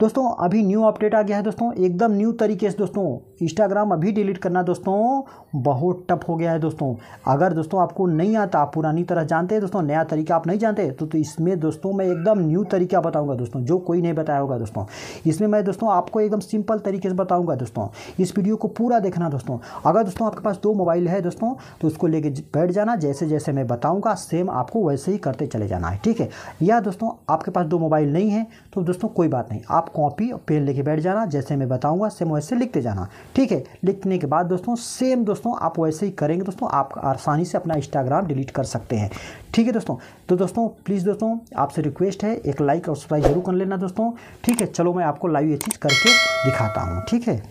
दोस्तों अभी new update आ गया है दोस्तों एकदम न्यू तरीके से दोस्तों इंस्टाग्राम अभी डिलीट करना दोस्तों बहुत टफ हो गया है दोस्तों अगर दोस्तों आपको नहीं आता आप पुरानी तरह जानते हैं दोस्तों नया तरीका आप नहीं जानते तो, तो इसमें दोस्तों मैं एकदम न्यू तरीका बताऊँगा दोस्तों जो कोई नहीं बताया होगा दोस्तों इसमें मैं दोस्तों आपको एकदम सिंपल तरीके से बताऊँगा दोस्तों इस वीडियो को पूरा देखना दोस्तों अगर दोस्तों आपके पास दो मोबाइल है दोस्तों तो उसको लेके बैठ जाना जैसे जैसे मैं बताऊँगा सेम आपको वैसे ही करते चले जाना है ठीक है या दोस्तों आपके पास दो मोबाइल नहीं है तो दोस्तों कोई बात नहीं आप आप कॉपी और पेन लेके बैठ जाना जैसे मैं बताऊंगा सेम वैसे लिखते जाना ठीक है लिखने के बाद दोस्तों सेम दोस्तों आप वैसे ही करेंगे दोस्तों आप आसानी से अपना इंस्टाग्राम डिलीट कर सकते हैं ठीक है दोस्तों तो दोस्तों प्लीज़ दोस्तों आपसे रिक्वेस्ट है एक लाइक और सब्सक्राइब जरूर कर लेना दोस्तों ठीक है चलो मैं आपको लाइव ये चीज़ करके दिखाता हूँ ठीक है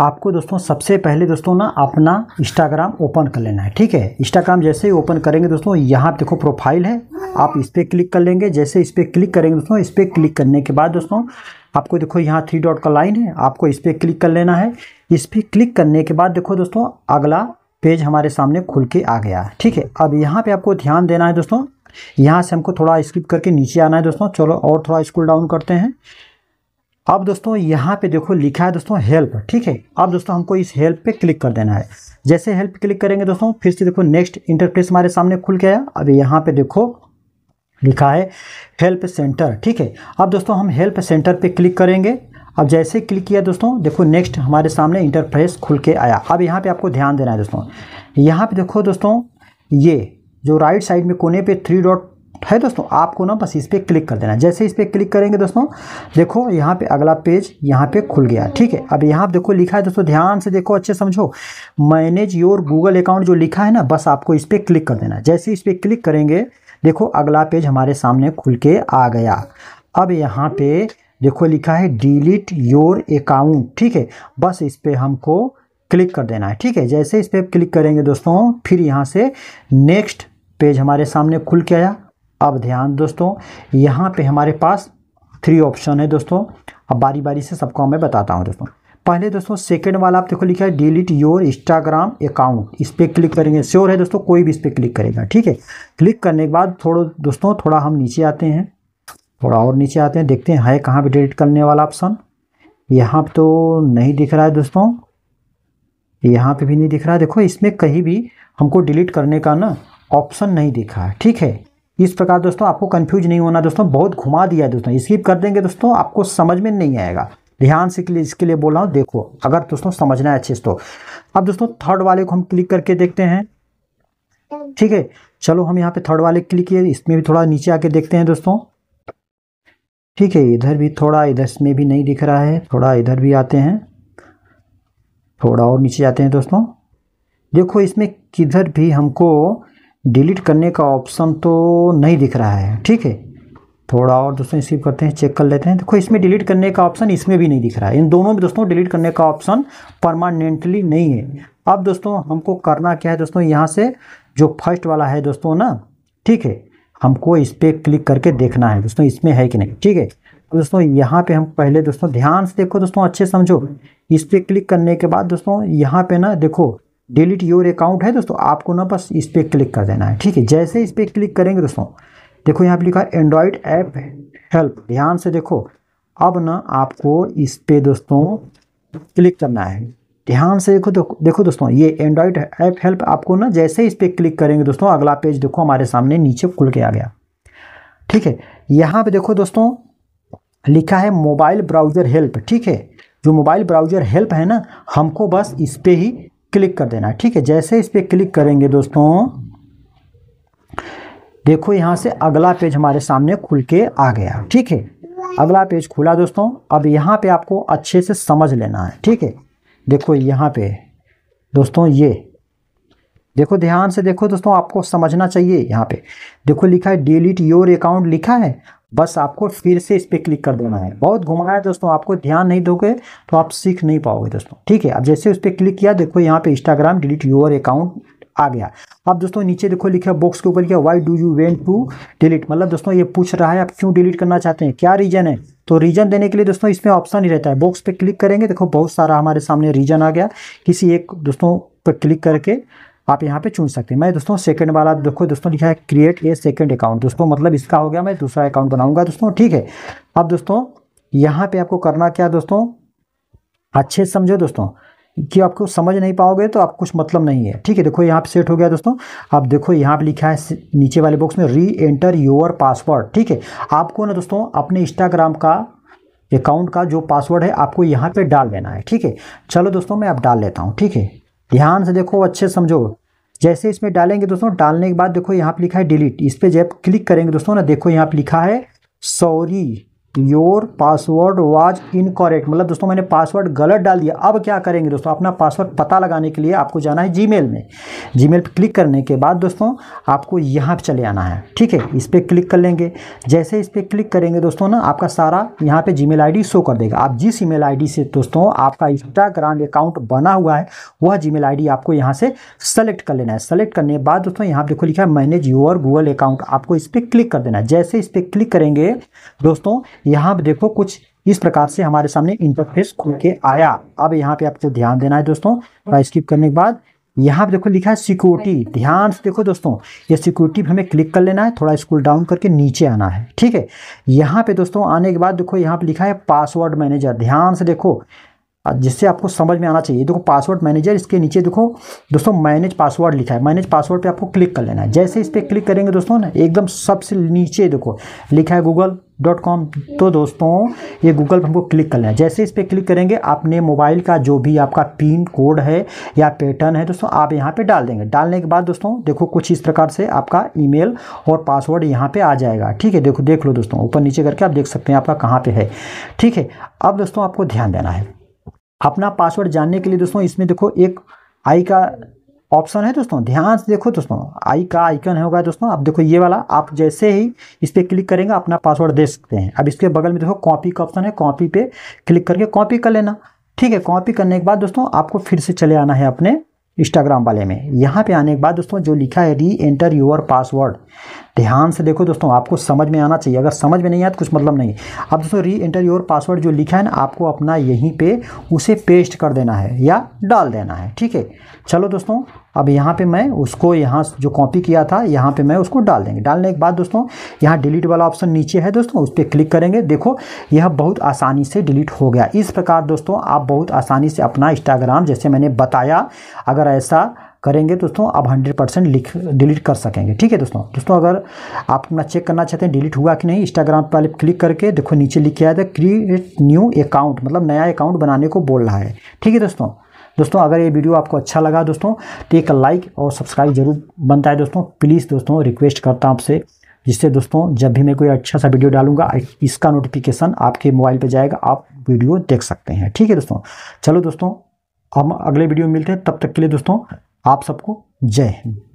आपको दोस्तों सबसे पहले दोस्तों ना अपना इंस्टाग्राम ओपन कर लेना है ठीक है इंस्टाग्राम जैसे ही ओपन करेंगे दोस्तों यहाँ देखो प्रोफाइल है आप इस पर क्लिक कर लेंगे जैसे इस पर क्लिक करेंगे दोस्तों इस पर क्लिक करने के बाद दोस्तों आपको देखो यहाँ थ्री डॉट का लाइन है आपको इस पर क्लिक कर लेना है इस पर क्लिक करने के बाद देखो दोस्तों अगला पेज हमारे सामने खुल के आ गया है ठीक है अब यहाँ पर आपको ध्यान देना है दोस्तों यहाँ से हमको थोड़ा स्किप करके नीचे आना है दोस्तों चलो और थोड़ा स्कूल डाउन करते हैं अब दोस्तों यहाँ पे देखो लिखा है दोस्तों हेल्प ठीक है अब दोस्तों हमको इस हेल्प पे क्लिक कर देना है जैसे हेल्प क्लिक करेंगे दोस्तों फिर से देखो नेक्स्ट इंटरफेस हमारे सामने खुल के आया अब यहाँ पे देखो लिखा है हेल्प सेंटर ठीक है अब दोस्तों हम हेल्प सेंटर पे क्लिक करेंगे अब जैसे क्लिक किया दोस्तों देखो नेक्स्ट हमारे सामने इंटरफेस खुल के आया अब यहाँ पर आपको ध्यान देना है दोस्तों यहाँ पे देखो दोस्तों ये जो राइट साइड में कोने पर थ्री डॉट है दोस्तों आपको ना बस इस पर क्लिक कर देना जैसे इस पर क्लिक करेंगे दोस्तों देखो यहाँ पे अगला पेज यहाँ पे खुल गया ठीक है अब यहाँ देखो लिखा है दोस्तों ध्यान से देखो अच्छे समझो मैनेज योर गूगल अकाउंट जो लिखा है ना बस आपको इस पर क्लिक कर देना जैसे इस पर क्लिक करेंगे देखो अगला पेज हमारे सामने खुल के आ गया अब यहाँ पे देखो लिखा है डिलीट योर अकाउंट ठीक है बस इस पर हमको क्लिक कर देना है ठीक है जैसे इस पर क्लिक करेंगे दोस्तों फिर यहाँ से नेक्स्ट पेज हमारे सामने खुल के आया अब ध्यान दोस्तों यहाँ पे हमारे पास थ्री ऑप्शन है दोस्तों अब बारी बारी से सबको मैं बताता हूँ दोस्तों पहले दोस्तों सेकेंड वाला आप देखो लिखा है डिलीट योर इंस्टाग्राम अकाउंट इस पर क्लिक करेंगे श्योर है दोस्तों कोई भी इस पर क्लिक करेगा ठीक है क्लिक करने के बाद थोड़ा दोस्तों थोड़ा हम नीचे आते हैं थोड़ा और नीचे आते हैं देखते हैं है कहाँ पर डिलीट करने वाला ऑप्शन यहाँ पर तो नहीं दिख रहा है दोस्तों यहाँ पे भी नहीं दिख रहा है देखो इसमें कहीं भी हमको डिलीट करने का ना ऑप्शन नहीं दिखा है ठीक है इस प्रकार दोस्तों आपको कन्फ्यूज नहीं होना दोस्तों बहुत घुमा दिया है दोस्तों स्किप कर देंगे दोस्तों आपको समझ में नहीं आएगा ध्यान से इसके लिए बोल रहा हूँ देखो अगर दोस्तों समझना है अच्छे से तो अब दोस्तों थर्ड वाले को हम क्लिक करके देखते हैं ठीक है चलो हम यहाँ पे थर्ड वाले क्लिक किए इसमें भी थोड़ा नीचे आके देखते हैं दोस्तों ठीक है इधर भी थोड़ा इधर इसमें भी नहीं दिख रहा है थोड़ा इधर भी आते हैं थोड़ा और नीचे आते हैं दोस्तों देखो इसमें किधर भी हमको डिलीट करने का ऑप्शन तो नहीं दिख रहा है ठीक है थोड़ा और दोस्तों इसी करते हैं चेक कर लेते हैं देखो इसमें डिलीट करने का ऑप्शन इसमें भी नहीं दिख रहा है इन दोनों में दोस्तों डिलीट करने का ऑप्शन परमानेंटली नहीं है अब दोस्तों हमको करना क्या है दोस्तों यहाँ से जो फर्स्ट वाला है दोस्तों ना ठीक है हमको इस पर क्लिक करके देखना है दोस्तों इसमें है कि नहीं ठीक है दोस्तों यहाँ पे हम पहले दोस्तों ध्यान से देखो दोस्तों अच्छे समझो इस पर क्लिक करने के बाद दोस्तों यहाँ पे ना देखो डिलीट योर अकाउंट है दोस्तों आपको ना बस इस पर क्लिक कर देना है ठीक है जैसे इस पर क्लिक करेंगे दोस्तों देखो यहाँ पर लिखा है एंड्रॉयड ऐप हेल्प ध्यान से देखो अब ना आपको इस पर दोस्तों क्लिक करना है ध्यान से देखो देखो देखो दोस्तों ये एंड्रॉयड ऐप हेल्प आपको ना जैसे इस पर क्लिक करेंगे दोस्तों अगला पेज देखो हमारे सामने नीचे खुल के आ गया ठीक है यहाँ पे देखो दोस्तों लिखा है मोबाइल ब्राउज़र हेल्प ठीक है जो मोबाइल ब्राउज़र हेल्प है ना हमको बस इस पर ही क्लिक कर देना ठीक है जैसे इस पर क्लिक करेंगे दोस्तों देखो यहाँ से अगला पेज हमारे सामने खुल के आ गया ठीक है अगला पेज खुला दोस्तों अब यहाँ पे आपको अच्छे से समझ लेना है ठीक है देखो यहाँ पे दोस्तों ये देखो ध्यान से देखो दोस्तों आपको समझना चाहिए यहाँ पे देखो लिखा है डिलीट योर अकाउंट लिखा है बस आपको फिर से इस पर क्लिक कर देना है बहुत घुमाया है दोस्तों आपको ध्यान नहीं दोगे तो आप सीख नहीं पाओगे दोस्तों ठीक है अब जैसे उस पर क्लिक किया देखो यहाँ पे इंस्टाग्राम डिलीट योर अकाउंट आ गया अब दोस्तों नीचे देखो लिखा बॉक्स के ऊपर लिखा why do you want to delete मतलब दोस्तों ये पूछ रहा है आप क्यों डिलीट करना चाहते हैं क्या रीजन है तो रीजन देने के लिए दोस्तों इसमें ऑप्शन ही रहता है बॉक्स पे क्लिक करेंगे देखो बहुत सारा हमारे सामने रीजन आ गया किसी एक दोस्तों पर क्लिक करके आप यहाँ पे चुन सकते हैं मैं दोस्तों सेकंड वाला देखो दोस्तों लिखा है क्रिएट ए सेकंड अकाउंट दोस्तों मतलब इसका हो गया मैं दूसरा अकाउंट बनाऊंगा दोस्तों ठीक है अब दोस्तों यहाँ पे आपको करना क्या दोस्तों अच्छे समझो दोस्तों कि आपको समझ नहीं पाओगे तो आप कुछ मतलब नहीं है ठीक है देखो यहाँ पे सेट हो गया दोस्तों अब देखो यहाँ पे लिखा है नीचे वाले बॉक्स में री एंटर योर पासवर्ड ठीक है आपको ना दोस्तों अपने इंस्टाग्राम का अकाउंट का जो पासवर्ड है आपको यहाँ पे डाल देना है ठीक है चलो दोस्तों मैं अब डाल लेता हूँ ठीक है ध्यान से देखो अच्छे समझो जैसे इसमें डालेंगे दोस्तों डालने के बाद देखो यहाँ पर लिखा है डिलीट इस पर जब क्लिक करेंगे दोस्तों ना देखो यहाँ पर लिखा है sorry your password was incorrect मतलब दोस्तों मैंने पासवर्ड गलत डाल दिया अब क्या करेंगे दोस्तों अपना पासवर्ड पता लगाने के लिए आपको जाना है जीमेल में जीमेल पर क्लिक करने के बाद दोस्तों आपको यहाँ पर चले आना है ठीक है इस पर क्लिक कर लेंगे जैसे इस पर क्लिक करेंगे दोस्तों ना आपका सारा यहाँ पर जी मेल शो कर देगा आप जिस ई मेल से दोस्तों आपका इंस्टाग्राम अकाउंट बना हुआ है वह जी मेल आपको यहाँ से सेलेक्ट कर लेना है सेलेक्ट करने के बाद दोस्तों यहाँ देखो लिखा है मैनेज योर गूगल अकाउंट आपको इस पर क्लिक कर देना है जैसे इस पर क्लिक करेंगे दोस्तों यहाँ देखो कुछ इस प्रकार से हमारे सामने इंटरफेस खुल के आया अब यहाँ पे आपको ध्यान देना है दोस्तों थोड़ा स्किप करने के बाद यहाँ पे देखो लिखा है सिक्योरिटी ध्यान से देखो दोस्तों ये सिक्योरिटी पर हमें क्लिक कर लेना है थोड़ा स्कूल डाउन करके नीचे आना है ठीक है यहाँ पे दोस्तों आने के बाद देखो यहाँ पे लिखा है पासवर्ड मैनेजर ध्यान से देखो जिससे आपको समझ में आना चाहिए देखो पासवर्ड मैनेजर इसके नीचे देखो दोस्तों मैनेज पासवर्ड लिखा है मैनेज पासवर्ड पे आपको क्लिक कर लेना है जैसे इस पर क्लिक करेंगे दोस्तों ना एकदम सबसे नीचे देखो लिखा है गूगल डॉट कॉम तो दोस्तों ये गूगल पर हमको क्लिक करना है जैसे इस पर क्लिक करेंगे आपने मोबाइल का जो भी आपका पिन कोड है या पैटर्न है दोस्तों आप यहाँ पे डाल देंगे डालने के बाद दोस्तों देखो कुछ इस प्रकार से आपका ईमेल और पासवर्ड यहाँ पे आ जाएगा ठीक है देखो देख लो दोस्तों ऊपर नीचे करके आप देख सकते हैं आपका कहाँ पर है ठीक है अब दोस्तों आपको ध्यान देना है अपना पासवर्ड जानने के लिए दोस्तों इसमें देखो एक आई का ऑप्शन है दोस्तों ध्यान से देखो दोस्तों आई का आइकन होगा दोस्तों आप देखो ये वाला आप जैसे ही इस पर क्लिक करेंगे अपना पासवर्ड दे सकते हैं अब इसके बगल में देखो कॉपी का ऑप्शन है कॉपी पे क्लिक करके कॉपी कर लेना ठीक है कॉपी करने के बाद दोस्तों आपको फिर से चले आना है अपने इंस्टाग्राम वाले में यहाँ पे आने के बाद दोस्तों जो लिखा है री एंटर योर पासवर्ड ध्यान से देखो दोस्तों आपको समझ में आना चाहिए अगर समझ में नहीं आया तो कुछ मतलब नहीं अब दोस्तों री एंटर योर पासवर्ड जो लिखा है ना आपको अपना यहीं पे उसे पेस्ट कर देना है या डाल देना है ठीक है चलो दोस्तों अब यहाँ पे मैं उसको यहाँ जो कॉपी किया था यहाँ पे मैं उसको डाल देंगे डालने के बाद दोस्तों यहाँ डिलीट वाला ऑप्शन नीचे है दोस्तों उस पर क्लिक करेंगे देखो यह बहुत आसानी से डिलीट हो गया इस प्रकार दोस्तों आप बहुत आसानी से अपना इंस्टाग्राम जैसे मैंने बताया अगर ऐसा करेंगे दोस्तों आप हंड्रेड परसेंट लिख डिलीट कर सकेंगे ठीक है दोस्तों दोस्तों अगर आप अपना चेक करना चाहते हैं डिलीट हुआ कि नहीं इंस्टाग्राम पर आप क्लिक करके देखो नीचे लिख किया था क्रिएट न्यू अकाउंट मतलब नया अकाउंट बनाने को बोल रहा है ठीक है दोस्तों दोस्तों अगर ये वीडियो आपको अच्छा लगा दोस्तों तो एक लाइक और सब्सक्राइब जरूर बनता है दोस्तों प्लीज़ दोस्तों रिक्वेस्ट करता हूँ आपसे जिससे दोस्तों जब भी मैं कोई अच्छा सा वीडियो डालूंगा इसका नोटिफिकेशन आपके मोबाइल पे जाएगा आप वीडियो देख सकते हैं ठीक है दोस्तों चलो दोस्तों हम अगले वीडियो में मिलते हैं तब तक के लिए दोस्तों आप सबको जय हिंद